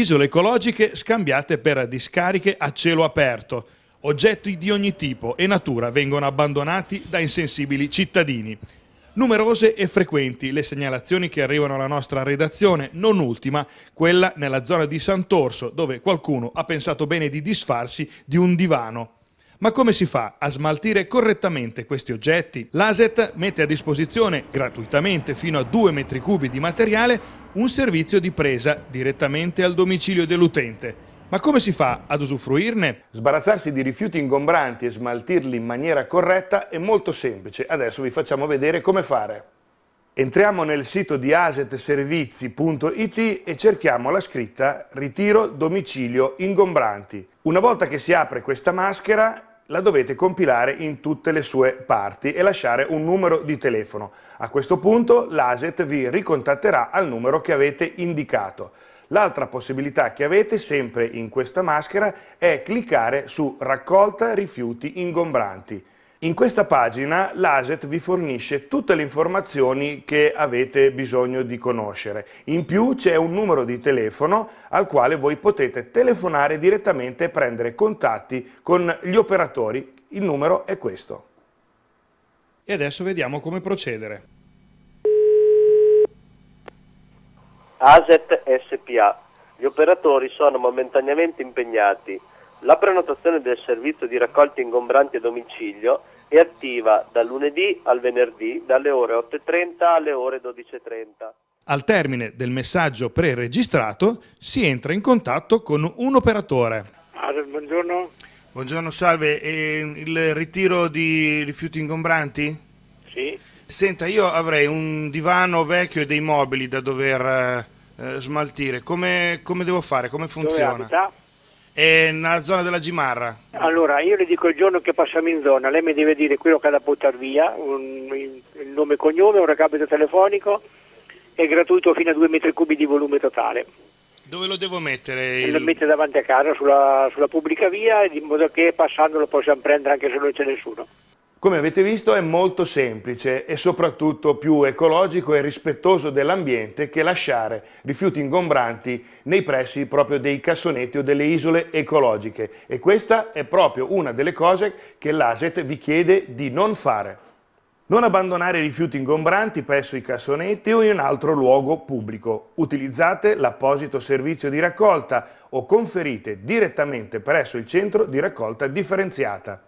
isole ecologiche scambiate per discariche a cielo aperto. Oggetti di ogni tipo e natura vengono abbandonati da insensibili cittadini. Numerose e frequenti le segnalazioni che arrivano alla nostra redazione, non ultima quella nella zona di Sant'Orso, dove qualcuno ha pensato bene di disfarsi di un divano ma come si fa a smaltire correttamente questi oggetti? L'ASET mette a disposizione gratuitamente fino a 2 metri cubi di materiale un servizio di presa direttamente al domicilio dell'utente. Ma come si fa ad usufruirne? Sbarazzarsi di rifiuti ingombranti e smaltirli in maniera corretta è molto semplice. Adesso vi facciamo vedere come fare. Entriamo nel sito di asetservizi.it e cerchiamo la scritta Ritiro domicilio ingombranti. Una volta che si apre questa maschera la dovete compilare in tutte le sue parti e lasciare un numero di telefono. A questo punto l'ASET vi ricontatterà al numero che avete indicato. L'altra possibilità che avete sempre in questa maschera è cliccare su raccolta rifiuti ingombranti. In questa pagina l'ASET vi fornisce tutte le informazioni che avete bisogno di conoscere. In più c'è un numero di telefono al quale voi potete telefonare direttamente e prendere contatti con gli operatori. Il numero è questo. E adesso vediamo come procedere. ASET SPA. Gli operatori sono momentaneamente impegnati la prenotazione del servizio di raccolta ingombranti a domicilio è attiva dal lunedì al venerdì dalle ore 8.30 alle ore 12.30. Al termine del messaggio pre-registrato si entra in contatto con un operatore. Buongiorno. Buongiorno, salve. E il ritiro di rifiuti ingombranti? Sì. Senta, io avrei un divano vecchio e dei mobili da dover eh, smaltire. Come, come, devo fare? Come funziona? eh, nella zona della Gimarra? Allora, io le dico il giorno che passiamo in zona, lei mi deve dire quello che ha da buttare via, un, il nome e cognome, un recapito telefonico, è gratuito fino a 2 metri cubi di volume totale. Dove lo devo mettere? Il... Lo mette davanti a casa, sulla, sulla pubblica via, in modo che passando lo possiamo prendere anche se non c'è nessuno. Come avete visto è molto semplice e soprattutto più ecologico e rispettoso dell'ambiente che lasciare rifiuti ingombranti nei pressi proprio dei cassonetti o delle isole ecologiche e questa è proprio una delle cose che l'ASET vi chiede di non fare. Non abbandonare rifiuti ingombranti presso i cassonetti o in un altro luogo pubblico. Utilizzate l'apposito servizio di raccolta o conferite direttamente presso il centro di raccolta differenziata.